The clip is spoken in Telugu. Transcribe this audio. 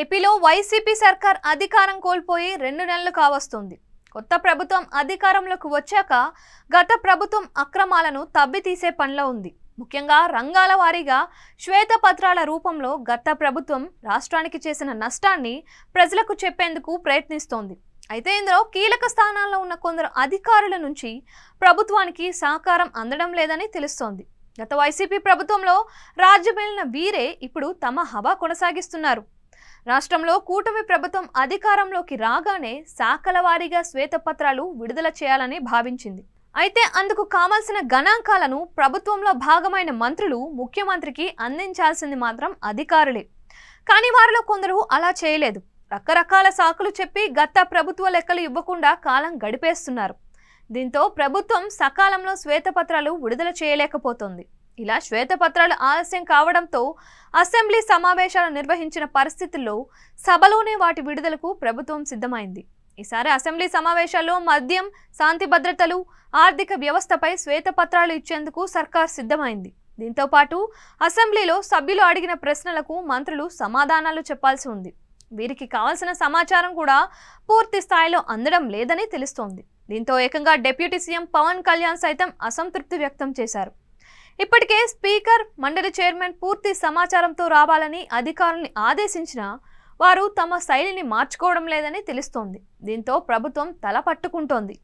ఏపీలో వైసీపీ సర్కార్ అధికారం కోల్పోయి రెండు నెలలు కావస్తుంది కొత్త ప్రభుత్వం అధికారంలోకి వచ్చాక గత ప్రభుత్వం అక్రమాలను తబ్బితీసే పనిలో ఉంది ముఖ్యంగా రంగాల వారీగా శ్వేతపత్రాల రూపంలో గత ప్రభుత్వం రాష్ట్రానికి చేసిన నష్టాన్ని ప్రజలకు చెప్పేందుకు ప్రయత్నిస్తోంది అయితే ఇందులో కీలక స్థానాల్లో ఉన్న కొందరు అధికారుల నుంచి ప్రభుత్వానికి సహకారం అందడం లేదని తెలుస్తోంది గత వైసీపీ ప్రభుత్వంలో రాజ్యమేలిన వీరే ఇప్పుడు తమ హవా కొనసాగిస్తున్నారు రాష్ట్రంలో కూటమి ప్రభుత్వం అధికారంలోకి రాగానే శాఖల వారీగా శ్వేతపత్రాలు విడుదల చేయాలని భావించింది అయితే అందుకు కావాల్సిన గణాంకాలను ప్రభుత్వంలో భాగమైన మంత్రులు ముఖ్యమంత్రికి అందించాల్సింది మాత్రం అధికారులే కానీ వారిలో కొందరు అలా చేయలేదు రకరకాల సాకులు చెప్పి గత ప్రభుత్వ లెక్కలు ఇవ్వకుండా కాలం గడిపేస్తున్నారు దీంతో ప్రభుత్వం సకాలంలో శ్వేతపత్రాలు విడుదల చేయలేకపోతోంది ఇలా శ్వేతపత్రాలు ఆలస్యం కావడంతో అసెంబ్లీ సమావేశాలు నిర్వహించిన పరిస్థితుల్లో సభలోనే వాటి విడుదలకు ప్రభుత్వం సిద్ధమైంది ఈసారి అసెంబ్లీ సమావేశాల్లో మద్యం శాంతి భద్రతలు ఆర్థిక వ్యవస్థపై శ్వేతపత్రాలు ఇచ్చేందుకు సర్కార్ సిద్ధమైంది దీంతో పాటు అసెంబ్లీలో సభ్యులు అడిగిన ప్రశ్నలకు మంత్రులు సమాధానాలు చెప్పాల్సి ఉంది వీరికి కావాల్సిన సమాచారం కూడా పూర్తి స్థాయిలో అందడం లేదని తెలుస్తోంది దీంతో ఏకంగా డిప్యూటీ సీఎం పవన్ కళ్యాణ్ సైతం అసంతృప్తి వ్యక్తం చేశారు ఇప్పటికే స్పీకర్ మండలి చైర్మన్ పూర్తి సమాచారంతో రావాలని అధికారుల్ని ఆదేశించినా వారు తమ శైలిని మార్చుకోవడం లేదని తెలుస్తోంది దీంతో ప్రభుత్వం తల పట్టుకుంటోంది